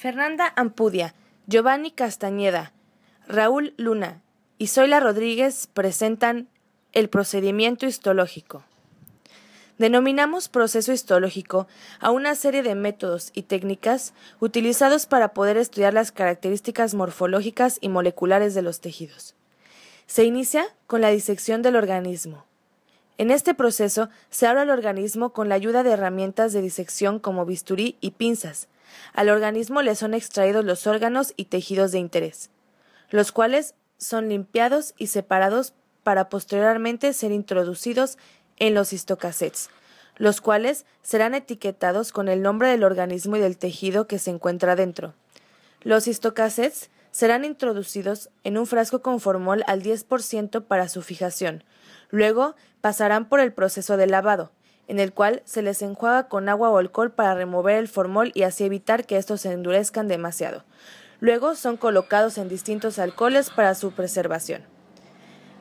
Fernanda Ampudia, Giovanni Castañeda, Raúl Luna y Zoila Rodríguez presentan el procedimiento histológico. Denominamos proceso histológico a una serie de métodos y técnicas utilizados para poder estudiar las características morfológicas y moleculares de los tejidos. Se inicia con la disección del organismo. En este proceso se abre el organismo con la ayuda de herramientas de disección como bisturí y pinzas, al organismo le son extraídos los órganos y tejidos de interés, los cuales son limpiados y separados para posteriormente ser introducidos en los histocassettes, los cuales serán etiquetados con el nombre del organismo y del tejido que se encuentra dentro. Los histocassettes serán introducidos en un frasco con formol al 10% para su fijación. Luego pasarán por el proceso de lavado, en el cual se les enjuaga con agua o alcohol para remover el formol y así evitar que estos se endurezcan demasiado. Luego son colocados en distintos alcoholes para su preservación.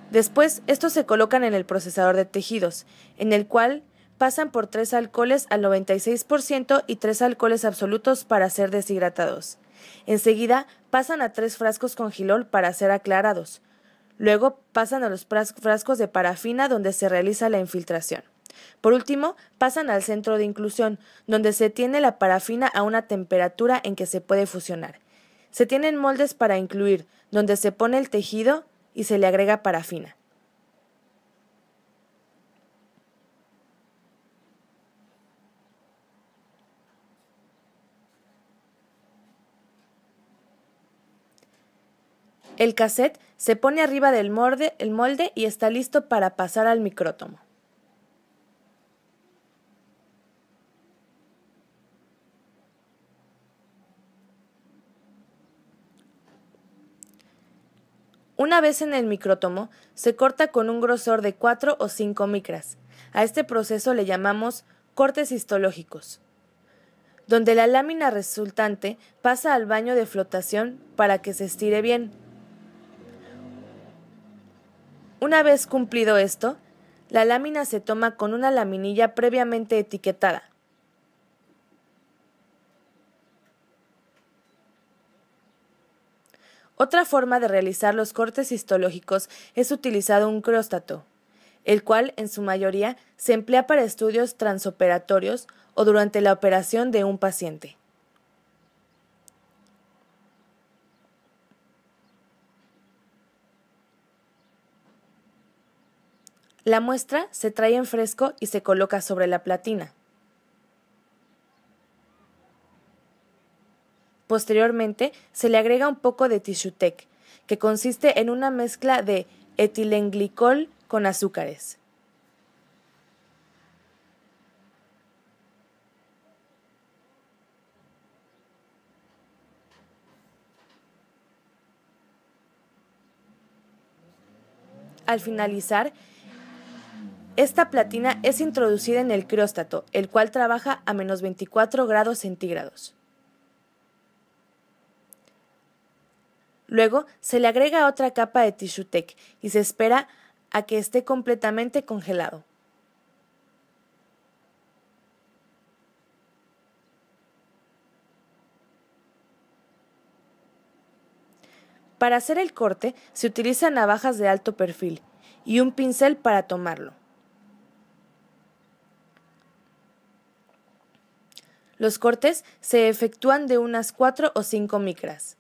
Después, estos se colocan en el procesador de tejidos, en el cual pasan por tres alcoholes al 96% y tres alcoholes absolutos para ser deshidratados. Enseguida pasan a tres frascos con gilol para ser aclarados. Luego pasan a los frascos de parafina donde se realiza la infiltración. Por último, pasan al centro de inclusión, donde se tiene la parafina a una temperatura en que se puede fusionar. Se tienen moldes para incluir, donde se pone el tejido y se le agrega parafina. El cassette se pone arriba del molde, el molde y está listo para pasar al micrótomo. Una vez en el micrótomo, se corta con un grosor de 4 o 5 micras. A este proceso le llamamos cortes histológicos, donde la lámina resultante pasa al baño de flotación para que se estire bien. Una vez cumplido esto, la lámina se toma con una laminilla previamente etiquetada. Otra forma de realizar los cortes histológicos es utilizar un cróstato, el cual en su mayoría se emplea para estudios transoperatorios o durante la operación de un paciente. La muestra se trae en fresco y se coloca sobre la platina. Posteriormente, se le agrega un poco de Tishutec, que consiste en una mezcla de etilenglicol con azúcares. Al finalizar, esta platina es introducida en el crióstato, el cual trabaja a menos 24 grados centígrados. Luego se le agrega otra capa de tech y se espera a que esté completamente congelado. Para hacer el corte se utilizan navajas de alto perfil y un pincel para tomarlo. Los cortes se efectúan de unas 4 o 5 micras.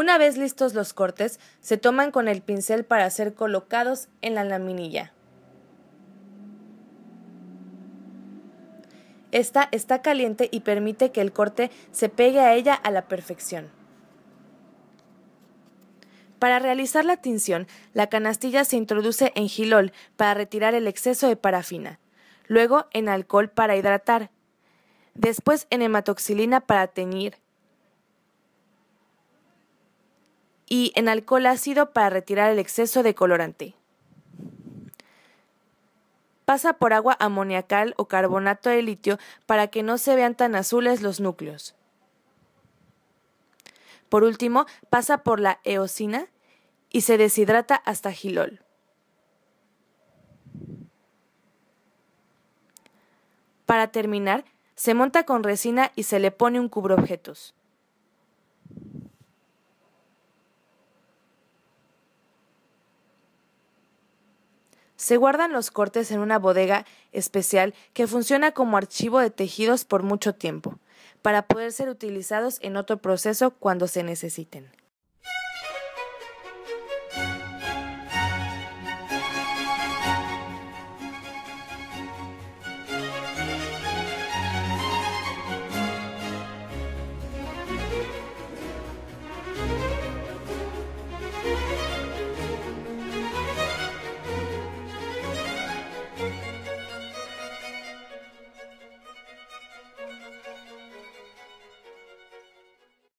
Una vez listos los cortes, se toman con el pincel para ser colocados en la laminilla. Esta está caliente y permite que el corte se pegue a ella a la perfección. Para realizar la tinción, la canastilla se introduce en gilol para retirar el exceso de parafina, luego en alcohol para hidratar, después en hematoxilina para teñir, y en alcohol ácido para retirar el exceso de colorante. Pasa por agua amoniacal o carbonato de litio para que no se vean tan azules los núcleos. Por último, pasa por la eosina y se deshidrata hasta gilol. Para terminar, se monta con resina y se le pone un cubreobjetos. Se guardan los cortes en una bodega especial que funciona como archivo de tejidos por mucho tiempo, para poder ser utilizados en otro proceso cuando se necesiten.